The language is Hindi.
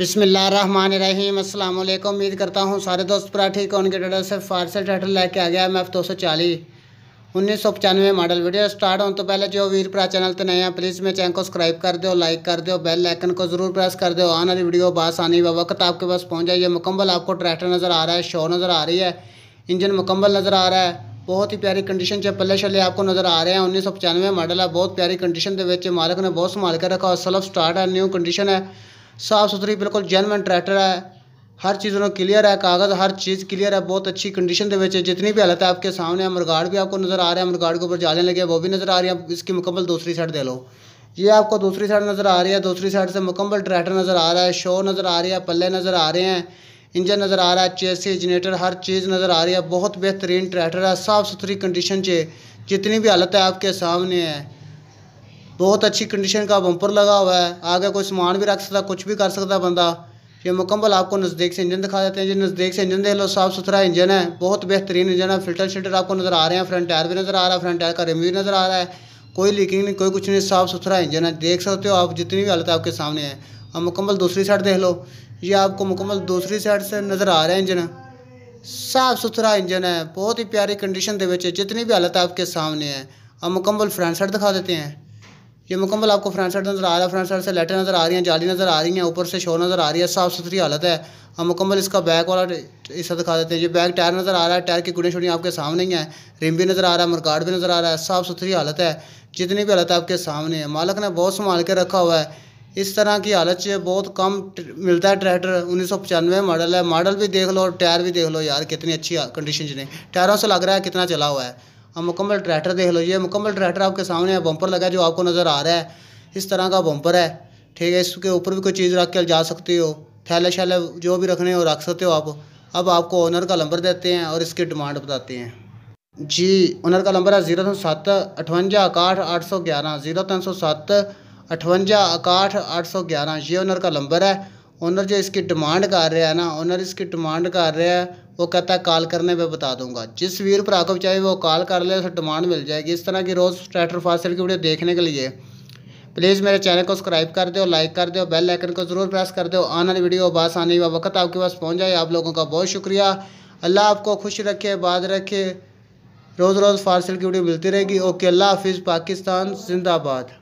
बिसमीम असल उम्मीद करता हूँ सारे दोस्त पराठी कौन के डटर से फारसे टाइटल लेके आ गया मैं एफ दो सौ चालीस उन्नीस सौ पचानवे मॉडल वीडियो स्टार्ट होने तो पहले जो वीर परा चैनल तो नए हैं प्लीज़ मेरे चैनल को सब्सक्राइब कर दो लाइक कर दो बेल आइकन को ज़रूर प्रेस कर दो आने वाली वीडियो बासानी व वक्त आपके पास पहुँच जाइए मुकम्मल आपको ट्रैक्टर नज़र आ रहा है शो नज़र आ रही है इंजन मुकम्मल नज़र आ रहा है बहुत प्यारी कंडीशन से पल्ले छले आपको नज़र आ रहे हैं उन्नीस सौ पचानवे मॉडल है बहुत प्यारी कंडीशन के मालिक ने बहुत संभाल कर रखा और सलफ स्टार्ट है न्यू कंडीशन है साफ़ सुथरी बिल्कुल जैनवन ट्रैक्टर है हर चीज़ उन्होंने क्लियर है कागज़ हर चीज़ क्लियर है बहुत अच्छी कंडीशन के बच्चे जितनी भी हालत है आपके सामने अमर गार्ड भी आपको नज़र आ रहा है अमर के ऊपर जाले लगे वो भी नज़र आ रही है इसकी मुकम्मल दूसरी साइड दे लो ये आपको दूसरी साइड नज़र आ रही है दूसरी साइड से मुकम्मल ट्रैक्टर नज़र आ रहा है शो नज़र आ रही है पल्ले नज़र आ रहे हैं इंजन नज़र आ रहा है चेसी जनरेटर हर चीज़ नज़र आ रही है बहुत बेहतरीन ट्रैक्टर है साफ़ सुथरी कंडीशन से जितनी भी हालत है आपके सामने है बहुत अच्छी कंडीशन का बंपर लगा हुआ है आगे कोई सामान भी रख सकता कुछ भी कर सकता बंदा ये मुकम्मल आपको नज़दीक से इंजन दिखा देते हैं जी नज़दीक से इंजन देख लो साफ़ सुथरा इंजन है बहुत बेहतरीन इंजन है फिल्टर शिल्टर आपको नज़र आ रहे हैं फ्रंट टायर भी नज़र आ रहा है फ्रंट टायर का रिम भी नज़र आ रहा है कोई लीकिंग नहीं कोई कुछ नहीं साफ़ सुथरा इंजन है देख सकते हो आप जितनी भी हालत आपके सामने है और मुकम्मल दूसरी साइड देख लो ये आपको मुकम्मल दूसरी साइड से नज़र आ रहा है इंजन साफ़ सुथरा इंजन है बहुत ही प्यारी कंडीशन के जितनी भी हालत आपके सामने है और मुकम्मल फ्रंट साइड दिखा देते हैं ये मुकम्मल आपको फ्रंट साइड नज़र आ रहा है फ्रंट साइड से लेटर नज़र आ रही हैं जाली नज़र आ रही हैं ऊपर से शो नज़र आ रही है साफ़ सुथरी हालत है हम मुकम्मल इसका बैक वाला हिस्सा दिखा देते हैं ये बैक टायर नज़र आ रहा है टायर की गुड़ियाँ शुड़ियाँ आपके सामने ही हैं रिम भी नज़र आ रहा है मरकाड भी नज़र आ रहा है साफ़ सुथरी हालत है जितनी भी हालत है आपके सामने है मालक ने बहुत संभाल के रखा हुआ है इस तरह की हालत से बहुत कम मिलता है ट्रैक्टर उन्नीस सौ पचानवे मॉडल है मॉडल भी देख लो और टायर भी देख लो यार कितनी अच्छी कंडीशन जिन्हें टायरों से लग रहा है कितना चला हुआ है अब मुकम्मल ट्रैक्टर देख लो ये मुकम्मल ट्रैक्टर आपके सामने है बम्पर लगा जो आपको नज़र आ रहा है इस तरह का बम्पर है ठीक है इसके ऊपर भी कोई चीज़ रख के जा सकती हो थैले शैले जो भी रखने हो रख सकते हो आप अब आपको ओनर का नंबर देते हैं और इसकी डिमांड बताते हैं जी ओनर का नंबर है ज़ीरो तीन सत्त अठवंजा इकाठ आठ सौ ग्यारह ज़ीरो तीन सौ सत्त अठवंजा इकाठ आठ सौ ग्यारह ये ओनर का नंबर है ओनर जो इसकी डिमांड कर रहा है ना ओनर इसकी डिमांड कर रहा है वो कहता है कॉल करने पे बता दूंगा जिस वीर पर को चाहिए वो कॉल कर ले उसे डिमांड मिल जाएगी इस तरह की रोज़ ट्रैक्टर फासिल की वीडियो देखने के लिए प्लीज़ मेरे चैनल को सब्सक्राइब कर दो लाइक कर दो बेल आइकन को ज़रूर प्रेस कर दो आने वाली वीडियो बास आने का वक्त आपके पास पहुँच जाए आप लोगों का बहुत शुक्रिया अल्लाह आपको खुश रखे बाद रखे रोज़ रोज़ फ़ारसल की वीडियो मिलती रहेगी ओके अल्लाह हाफिज़ पाकिस्तान जिंदाबाद